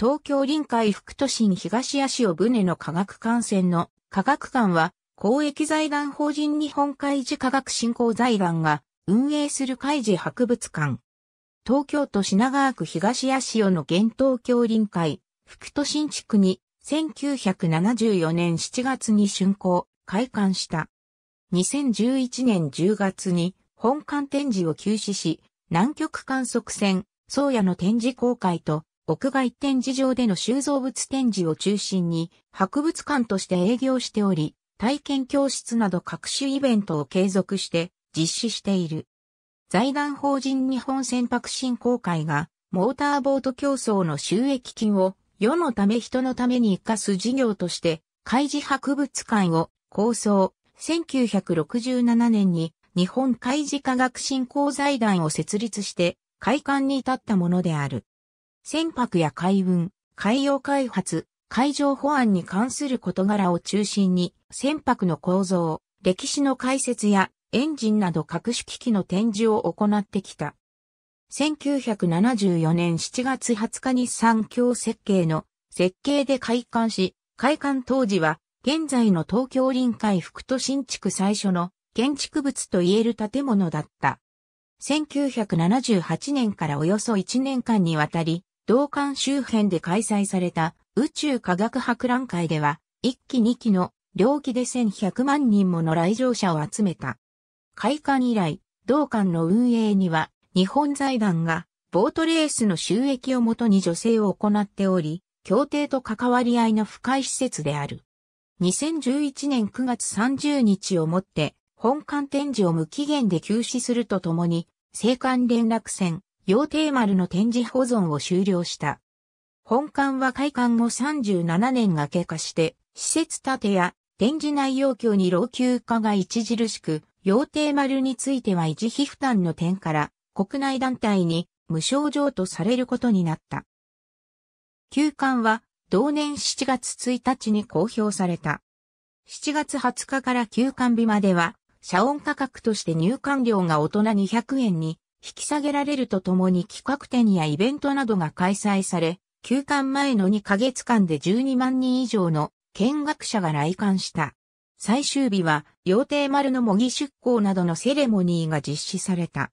東京臨海副都心東足尾船の科学館船の科学館は公益財団法人日本海事科学振興財団が運営する海事博物館。東京都品川区東足尾の現東京臨海副都心地区に1974年7月に竣工、開館した。2011年10月に本館展示を休止し、南極観測船、宗谷の展示公開と屋外展示場での収蔵物展示を中心に博物館として営業しており、体験教室など各種イベントを継続して実施している。財団法人日本船舶振興会がモーターボート競争の収益金を世のため人のために活かす事業として海事博物館を構想、1967年に日本海事科学振興財団を設立して開館に至ったものである。船舶や海運、海洋開発、海上保安に関する事柄を中心に、船舶の構造、歴史の解説やエンジンなど各種機器の展示を行ってきた。1974年7月20日に三協設計の設計で開館し、開館当時は現在の東京臨海副都新区最初の建築物と言える建物だった。1978年からおよそ1年間にわたり、同館周辺で開催された宇宙科学博覧会では、1期2期の両期で1100万人もの来場者を集めた。開館以来、同館の運営には、日本財団がボートレースの収益をもとに助成を行っており、協定と関わり合いの深い施設である。2011年9月30日をもって、本館展示を無期限で休止するとともに、青函連絡船、両帝丸の展示保存を終了した。本館は開館後37年が経過して、施設建てや展示内容況に老朽化が著しく、洋帝丸については維持費負担の点から国内団体に無償譲渡されることになった。休館は同年7月1日に公表された。7月20日から休館日までは、社温価格として入館料が大人200円に、引き下げられるとともに企画展やイベントなどが開催され、休館前の2ヶ月間で12万人以上の見学者が来館した。最終日は、料亭丸の模擬出港などのセレモニーが実施された。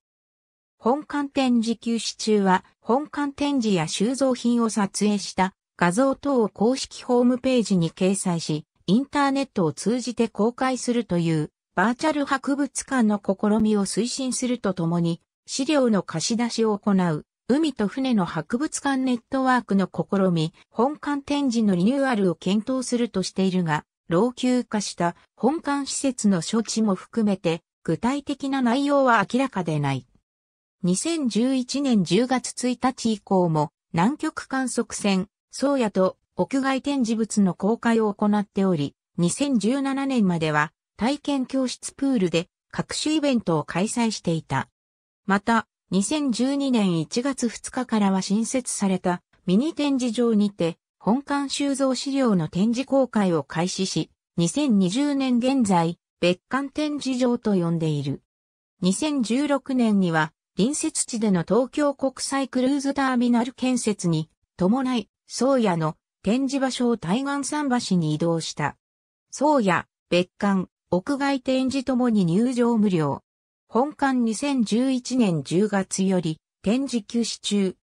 本館展示休止中は、本館展示や収蔵品を撮影した画像等を公式ホームページに掲載し、インターネットを通じて公開するというバーチャル博物館の試みを推進するとともに、資料の貸し出しを行う、海と船の博物館ネットワークの試み、本館展示のリニューアルを検討するとしているが、老朽化した本館施設の処置も含めて、具体的な内容は明らかでない。2011年10月1日以降も、南極観測船、宗谷と屋外展示物の公開を行っており、2017年までは体験教室プールで各種イベントを開催していた。また、2012年1月2日からは新設されたミニ展示場にて、本館収蔵資料の展示公開を開始し、2020年現在、別館展示場と呼んでいる。2016年には、隣接地での東京国際クルーズターミナル建設に伴い、宗谷の展示場所を対岸桟橋に移動した。宗谷、別館、屋外展示ともに入場無料。本館2011年10月より展示休止中。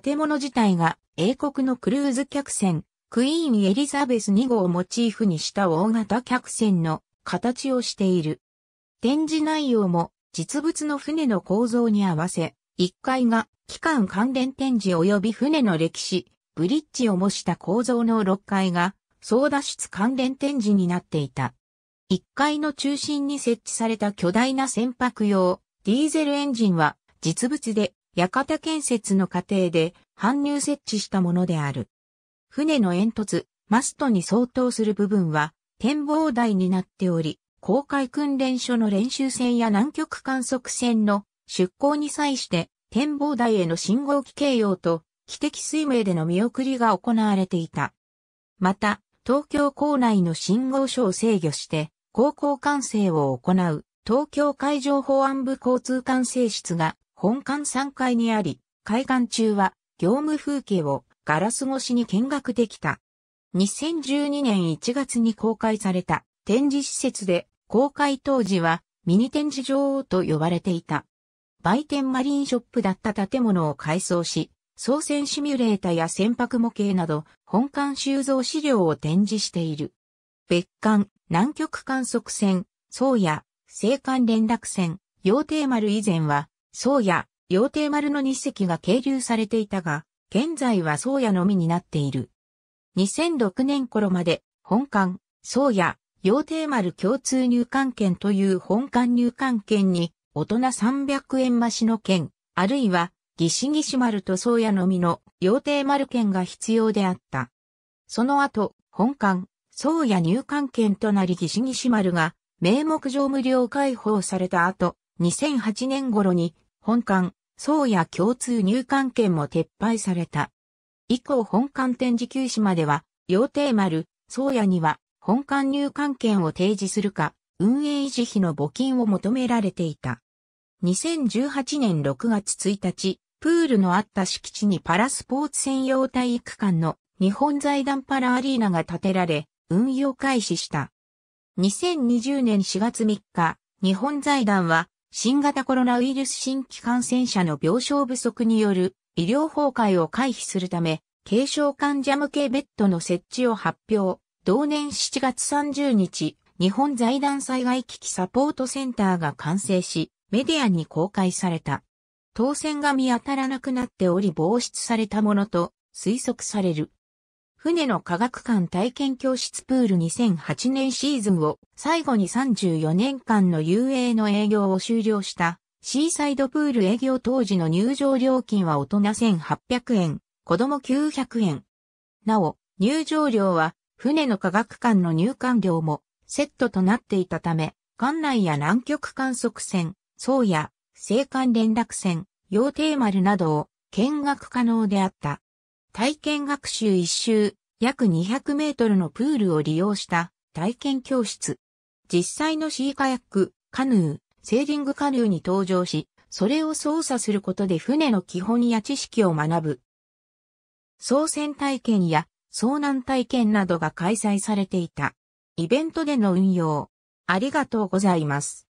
建物自体が英国のクルーズ客船クイーンエリザベス2号をモチーフにした大型客船の形をしている。展示内容も実物の船の構造に合わせ、1階が機関関連展示及び船の歴史、ブリッジを模した構造の6階が操脱室関連展示になっていた。1階の中心に設置された巨大な船舶用ディーゼルエンジンは実物で館建設の過程で搬入設置したものである。船の煙突、マストに相当する部分は展望台になっており、航海訓練所の練習船や南極観測船の出港に際して展望台への信号機形容と汽笛水明での見送りが行われていた。また、東京港内の信号所を制御して航行管制を行う東京海上保安部交通管制室が本館3階にあり、海岸中は業務風景をガラス越しに見学できた。2012年1月に公開された展示施設で公開当時はミニ展示場と呼ばれていた。売店マリンショップだった建物を改装し、操船シミュレータや船舶模型など、本館収蔵資料を展示している。別艦、南極観測船、宗谷、青函連絡船、洋帝丸以前は、宗谷、洋帝丸の2隻が係留されていたが、現在は宗谷のみになっている。2006年頃まで、本艦、宗谷、洋帝丸共通入管券という本館入管券に、大人300円増しの券、あるいは、ギシギシ丸と宗谷のみの、洋帝丸券が必要であった。その後、本館、宗谷入管権となり岸西丸が名目上無料解放された後、2008年頃に本館、宗谷共通入管権も撤廃された。以降本館展示休止までは、陽邸丸、宗谷には本館入管権を提示するか、運営維持費の募金を求められていた。2018年6月1日、プールのあった敷地にパラスポーツ専用体育館の日本財団パラアリーナが建てられ、運用開始した。2020年4月3日、日本財団は新型コロナウイルス新規感染者の病床不足による医療崩壊を回避するため、軽症患者向けベッドの設置を発表。同年7月30日、日本財団災害危機サポートセンターが完成し、メディアに公開された。当選が見当たらなくなっており防止されたものと推測される。船の科学館体験教室プール2008年シーズンを最後に34年間の遊泳の営業を終了したシーサイドプール営業当時の入場料金は大人1800円、子供900円。なお、入場料は船の科学館の入館料もセットとなっていたため、館内や南極観測船、宗や青函連絡船、洋テ丸などを見学可能であった。体験学習一周、約200メートルのプールを利用した体験教室。実際のシーカヤック、カヌー、セーリングカヌーに登場し、それを操作することで船の基本や知識を学ぶ。操船体験や遭難体験などが開催されていた。イベントでの運用。ありがとうございます。